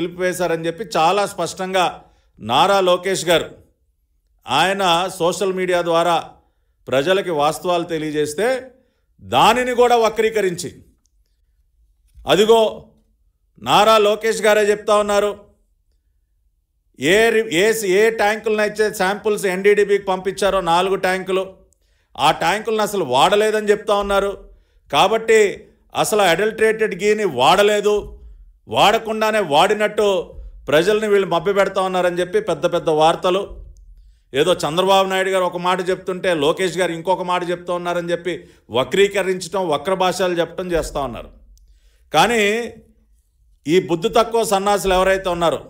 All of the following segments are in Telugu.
నిలిపివేశారని చెప్పి చాలా స్పష్టంగా నారా లోకేష్ గారు ఆయన సోషల్ మీడియా ద్వారా ప్రజలకి వాస్తవాలు తెలియజేస్తే దానిని కూడా వక్రీకరించి అదిగో నారా లోకేష్ గారే చెప్తా ఉన్నారు ఏ ఏ ఏ ట్యాంకులనైతే శాంపుల్స్ ఎన్డీడీబీకి పంపించారో నాలుగు ట్యాంకులు ఆ ట్యాంకులను అసలు వాడలేదని చెప్తా ఉన్నారు కాబట్టి అసలు అడల్ట్రేటెడ్ గీని వాడలేదు వాడకుండానే వాడినట్టు ప్రజల్ని వీళ్ళు మభ్య పెడతా ఉన్నారని చెప్పి పెద్ద పెద్ద వార్తలు ఏదో చంద్రబాబు నాయుడు గారు ఒక మాట చెప్తుంటే లోకేష్ గారు ఇంకొక మాట చెప్తూ ఉన్నారని చెప్పి వక్రీకరించడం వక్ర భాషలు చెప్పడం చేస్తూ ఉన్నారు కానీ ఈ బుద్ధి తక్కువ సన్నాసులు ఎవరైతే ఉన్నారో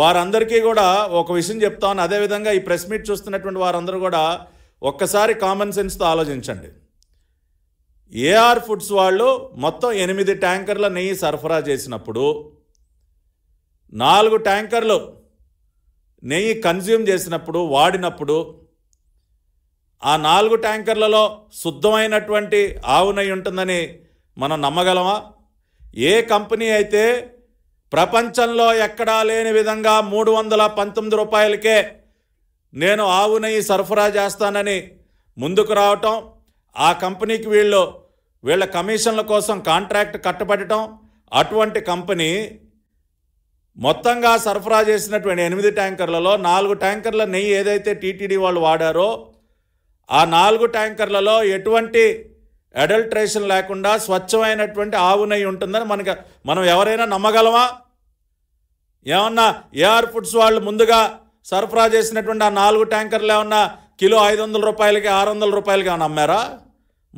వారందరికీ కూడా ఒక విషయం చెప్తా ఉన్నా అదేవిధంగా ఈ ప్రెస్ మీట్ చూస్తున్నటువంటి వారందరూ కూడా ఒక్కసారి కామన్ సెన్స్తో ఆలోచించండి ఏఆర్ ఫుడ్స్ వాళ్ళు మొత్తం ఎనిమిది ట్యాంకర్ల నెయ్యి సరఫరా చేసినప్పుడు నాలుగు ట్యాంకర్లు నెయ్యి కన్జ్యూమ్ చేసినప్పుడు వాడినప్పుడు ఆ నాలుగు ట్యాంకర్లలో శుద్ధమైనటువంటి ఆవు నెయ్యి ఉంటుందని మనం నమ్మగలమా ఏ కంపెనీ అయితే ప్రపంచంలో ఎక్కడా లేని విధంగా మూడు వందల పంతొమ్మిది రూపాయలకే నేను ఆవు నెయ్యి సరఫరా చేస్తానని ముందుకు రావటం ఆ కంపెనీకి వీళ్ళు వీళ్ళ కమిషన్ల కోసం కాంట్రాక్ట్ కట్టబడటం అటువంటి కంపెనీ మొత్తంగా సరఫరా చేసినటువంటి ఎనిమిది ట్యాంకర్లలో నాలుగు ట్యాంకర్ల నెయ్యి ఏదైతే టీటీడీ వాళ్ళు వాడారో ఆ నాలుగు ట్యాంకర్లలో ఎటువంటి అడల్ట్రేషన్ లేకుండా స్వచ్ఛమైనటువంటి ఆవు నెయ్యి ఉంటుందని మనకి మనం ఎవరైనా నమ్మగలమా ఏమన్నా ఏఆర్ ఫుడ్స్ వాళ్ళు ముందుగా సరఫరా చేసినటువంటి ఆ నాలుగు ట్యాంకర్లు ఏమన్నా కిలో ఐదు వందల రూపాయలకి ఆరు వందల రూపాయలకి అని అమ్మారా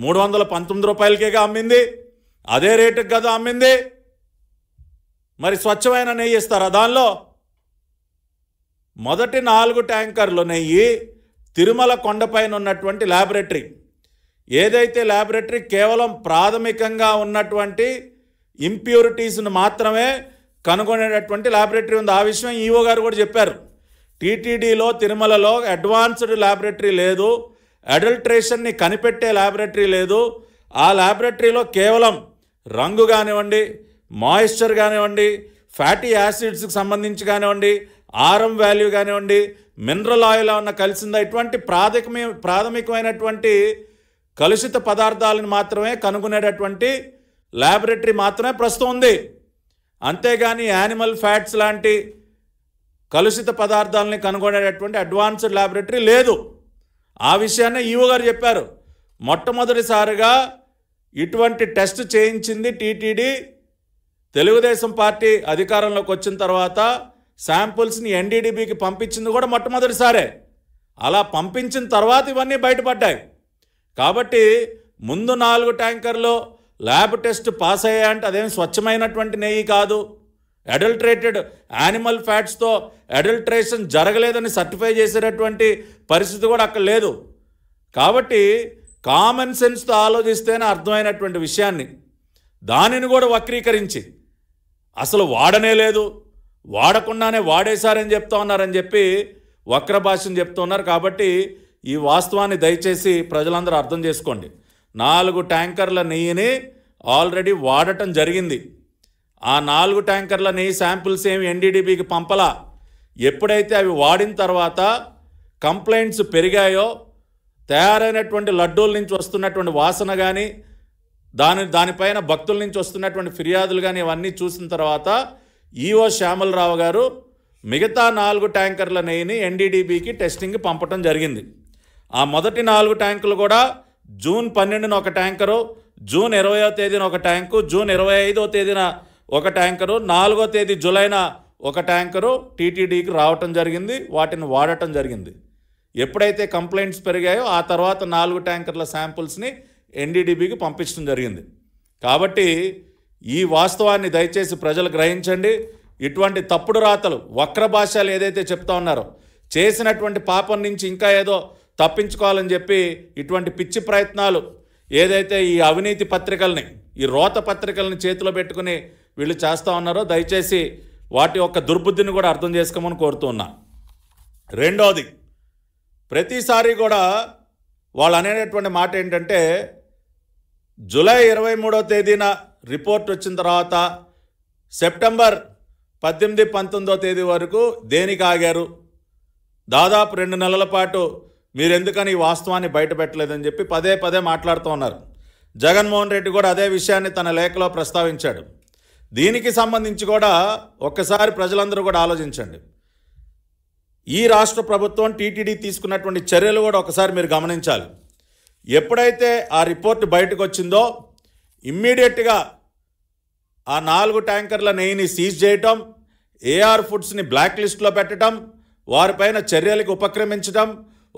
మూడు వందల పంతొమ్మిది రూపాయలకేగా అమ్మింది అదే రేటుకి కదా అమ్మింది మరి స్వచ్ఛమైన నెయ్యి ఇస్తారా దానిలో మొదటి నాలుగు ట్యాంకర్లు నెయ్యి తిరుమల కొండపైన ఉన్నటువంటి ల్యాబొరేటరీ ఏదైతే ల్యాబొరేటరీ కేవలం ప్రాథమికంగా ఉన్నటువంటి ఇంప్యూరిటీస్ను మాత్రమే కనుగొనేటటువంటి ల్యాబొరేటరీ ఉంది ఆ విషయం ఈవో గారు కూడా చెప్పారు టీటీడీలో తిరుమలలో అడ్వాన్స్డ్ ల్యాబొరేటరీ లేదు అడల్ట్రేషన్ని కనిపెట్టే ల్యాబొరేటరీ లేదు ఆ ల్యాబొరేటరీలో కేవలం రంగు కానివ్వండి మాయిశ్చర్ కానివ్వండి ఫ్యాటీ యాసిడ్స్కి సంబంధించి కానివ్వండి ఆరం వాల్యూ కానివ్వండి మినరల్ ఆయిల్ ఉన్న కలిసిందా ఇటువంటి ప్రాథమిక ప్రాథమికమైనటువంటి కలుషిత పదార్థాలను మాత్రమే కనుగొనేటటువంటి ల్యాబొరేటరీ మాత్రమే ప్రస్తుతం ఉంది అంతేగాని యానిమల్ ఫ్యాట్స్ లాంటి కలుషిత పదార్థాలని కనుగొనేటటువంటి అడ్వాన్స్డ్ ల్యాబొరేటరీ లేదు ఆ విషయాన్ని ఈవో గారు చెప్పారు మొట్టమొదటిసారిగా ఇటువంటి టెస్ట్ చేయించింది టీటీడీ తెలుగుదేశం పార్టీ అధికారంలోకి వచ్చిన తర్వాత శాంపుల్స్ని ఎన్డీడీబీకి పంపించింది కూడా మొట్టమొదటిసారే అలా పంపించిన తర్వాత ఇవన్నీ బయటపడ్డాయి కాబట్టి ముందు నాలుగు ట్యాంకర్లు ల్యాబ్ టెస్ట్ పాస్ అయ్యాయంటే అదేం స్వచ్ఛమైనటువంటి నెయ్యి కాదు అడల్టరేటెడ్ యానిమల్ ఫ్యాట్స్తో అడల్ట్రేషన్ జరగలేదని సర్టిఫై చేసేటటువంటి పరిస్థితి కూడా అక్కడ లేదు కాబట్టి కామన్ సెన్స్తో ఆలోచిస్తేనే అర్థమైనటువంటి విషయాన్ని దానిని కూడా వక్రీకరించి అసలు వాడనే లేదు వాడకుండానే వాడేశారని చెప్తా ఉన్నారని చెప్పి వక్ర భాషను చెప్తున్నారు కాబట్టి ఈ వాస్తవాన్ని దయచేసి ప్రజలందరూ అర్థం చేసుకోండి నాలుగు ట్యాంకర్ల నెయ్యిని ఆల్రెడీ వాడటం జరిగింది ఆ నాలుగు ట్యాంకర్లని శాంపిల్స్ ఏమి ఎన్డీడీబీకి పంపలా ఎప్పుడైతే అవి వాడిన తర్వాత కంప్లైంట్స్ పెరిగాయో తయారైనటువంటి లడ్డూల నుంచి వస్తున్నటువంటి వాసన కానీ దాని దానిపైన భక్తుల నుంచి వస్తున్నటువంటి ఫిర్యాదులు కానీ ఇవన్నీ చూసిన తర్వాత ఈఓ శ్యామలరావు గారు మిగతా నాలుగు ట్యాంకర్ల నెయ్యిని ఎన్డీడీబీకి టెస్టింగ్ పంపడం జరిగింది ఆ మొదటి నాలుగు ట్యాంకులు కూడా జూన్ పన్నెండున ఒక ట్యాంకరు జూన్ ఇరవయో తేదీన ఒక ట్యాంకు జూన్ ఇరవై ఐదో తేదీన ఒక ట్యాంకరు నాలుగో తేదీ జులైన ఒక ట్యాంకరు టీటీడీకి రావటం జరిగింది వాటిని వాడటం జరిగింది ఎప్పుడైతే కంప్లైంట్స్ పెరిగాయో ఆ తర్వాత నాలుగు ట్యాంకర్ల శాంపుల్స్ని ఎన్డీడీబీకి పంపించడం జరిగింది కాబట్టి ఈ వాస్తవాన్ని దయచేసి ప్రజలు గ్రహించండి ఇటువంటి తప్పుడు రాతలు వక్ర భాషలు ఏదైతే చెప్తా ఉన్నారో చేసినటువంటి పాపం నుంచి ఇంకా ఏదో తప్పించుకోవాలని చెప్పి ఇటువంటి పిచ్చి ప్రయత్నాలు ఏదైతే ఈ అవినీతి పత్రికల్ని ఈ రోత పత్రికల్ని చేతిలో పెట్టుకుని వీళ్ళు చేస్తూ ఉన్నారో దయచేసి వాటి యొక్క దుర్బుద్ధిని కూడా అర్థం చేసుకోమని కోరుతున్నా రెండవది ప్రతిసారి కూడా వాళ్ళు అనేటటువంటి మాట ఏంటంటే జూలై ఇరవై మూడో తేదీన రిపోర్ట్ వచ్చిన తర్వాత సెప్టెంబర్ పద్దెనిమిది పంతొమ్మిదో తేదీ వరకు దేనికి ఆగారు దాదాపు రెండు నెలల పాటు మీరెందుకని ఈ వాస్తవాన్ని బయటపెట్టలేదని చెప్పి పదే పదే మాట్లాడుతూ ఉన్నారు జగన్మోహన్ రెడ్డి కూడా అదే విషయాన్ని తన లేఖలో ప్రస్తావించాడు దీనికి సంబంధించి కూడా ఒక్కసారి ప్రజలందరూ కూడా ఆలోచించండి ఈ రాష్ట్ర ప్రభుత్వం టీటీడీ తీసుకున్నటువంటి చర్యలు కూడా ఒకసారి మీరు గమనించాలి ఎప్పుడైతే ఆ రిపోర్ట్ బయటకు వచ్చిందో ఇమ్మీడియట్గా ఆ నాలుగు ట్యాంకర్ల నెయ్యిని సీజ్ చేయటం ఏఆర్ ఫుడ్స్ని బ్లాక్ లిస్ట్లో పెట్టడం వారిపైన చర్యలకు ఉపక్రమించడం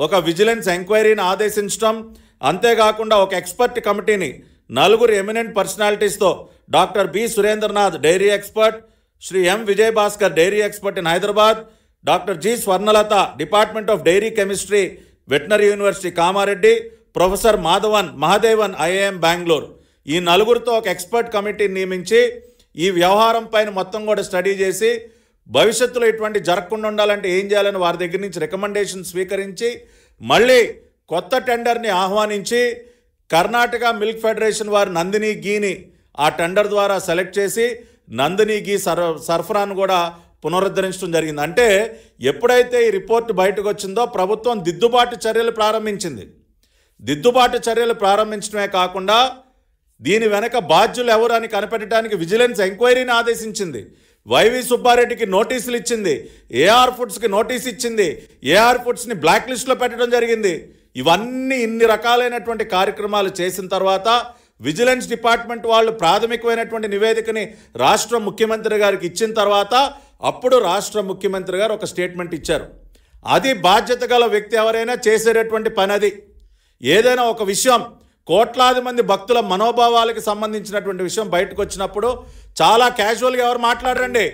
ఒక విజిలెన్స్ ఎంక్వైరీని ఆదేశించడం అంతేకాకుండా ఒక ఎక్స్పర్ట్ కమిటీని నలుగురు ఎమినెంట్ పర్సనాలిటీస్తో doctor B Surendranath dairy expert Shri M Vijayabhaskar dairy expert in Hyderabad doctor G Swarnalatha department of dairy chemistry veterinary university Kamareddy professor Madhavan Mahadevan IAM Bengaluru ఈ నలుగురితో ఒక ఎక్స్పర్ట్ కమిటీని నియమించి ఈ వ్యవహారం పైన మొత్తం కూడా స్టడీ చేసి భవిష్యత్తులో ఇటువంటి జరగకుండా ఉండాలంటే ఏం చేయాలని వారి దగ్గర నుంచి రికమెండేషన్ స్వీకరించి మళ్ళీ కొత్త టెండర్ని ఆహ్వానించి కర్ణాటక మిల్క్ ఫెడరేషన్ వారు నందిని గీని ఆ టెండర్ ద్వారా సెలెక్ట్ చేసి నందిని గీ సర సరఫరాను కూడా పునరుద్ధరించడం జరిగింది అంటే ఎప్పుడైతే ఈ రిపోర్ట్ బయటకు వచ్చిందో ప్రభుత్వం దిద్దుబాటు చర్యలు ప్రారంభించింది దిద్దుబాటు చర్యలు ప్రారంభించడమే కాకుండా దీని వెనక బాధ్యులు అని కనిపెట్టడానికి విజిలెన్స్ ఎంక్వైరీని ఆదేశించింది వైవి సుబ్బారెడ్డికి నోటీసులు ఇచ్చింది ఏఆర్ ఫుడ్స్కి నోటీస్ ఇచ్చింది ఏఆర్ ఫుడ్స్ని బ్లాక్ లిస్ట్లో పెట్టడం జరిగింది ఇవన్నీ ఇన్ని రకాలైనటువంటి కార్యక్రమాలు చేసిన తర్వాత విజిలెన్స్ డిపార్ట్మెంట్ వాళ్ళు ప్రాథమికమైనటువంటి నివేదికని రాష్ట్ర ముఖ్యమంత్రి గారికి ఇచ్చిన తర్వాత అప్పుడు రాష్ట్ర ముఖ్యమంత్రి గారు ఒక స్టేట్మెంట్ ఇచ్చారు అది బాధ్యత గల వ్యక్తి ఎవరైనా చేసేటటువంటి పని అది ఏదైనా ఒక విషయం కోట్లాది మంది భక్తుల మనోభావాలకి సంబంధించినటువంటి విషయం బయటకు వచ్చినప్పుడు చాలా క్యాజువల్గా ఎవరు మాట్లాడరండి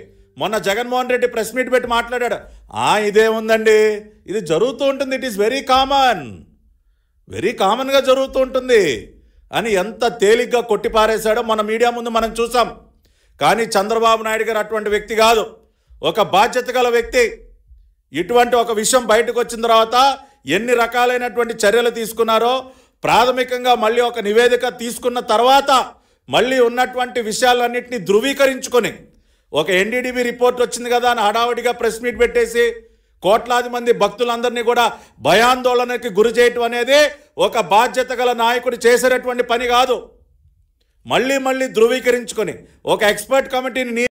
మొన్న జగన్మోహన్ రెడ్డి ప్రెస్ మీట్ పెట్టి మాట్లాడాడు ఆ ఇదే ఉందండి ఇది జరుగుతూ ఉంటుంది it is very common very కామన్గా జరుగుతూ ఉంటుంది అని ఎంత తేలిగ్గా కొట్టిపారేశాడో మన మీడియా ముందు మనం చూసాం కానీ చంద్రబాబు నాయుడు గారు అటువంటి వ్యక్తి కాదు ఒక బాధ్యత గల వ్యక్తి ఇటువంటి ఒక విషయం బయటకు వచ్చిన తర్వాత ఎన్ని రకాలైనటువంటి చర్యలు తీసుకున్నారో ప్రాథమికంగా మళ్ళీ ఒక నివేదిక తీసుకున్న తర్వాత మళ్ళీ ఉన్నటువంటి విషయాలన్నింటినీ ధృవీకరించుకొని ఒక ఎన్డీడీబీ రిపోర్ట్ వచ్చింది కదా అని హడావుడిగా ప్రెస్ మీట్ పెట్టేసి కోట్లాది మంది భక్తులందరినీ కూడా భయాందోళనకి గురి చేయటం అనేది ఒక బాధ్యత గల నాయకుడు చేసేటటువంటి పని కాదు మళ్ళీ మళ్ళీ ధృవీకరించుకొని ఒక ఎక్స్పర్ట్ కమిటీని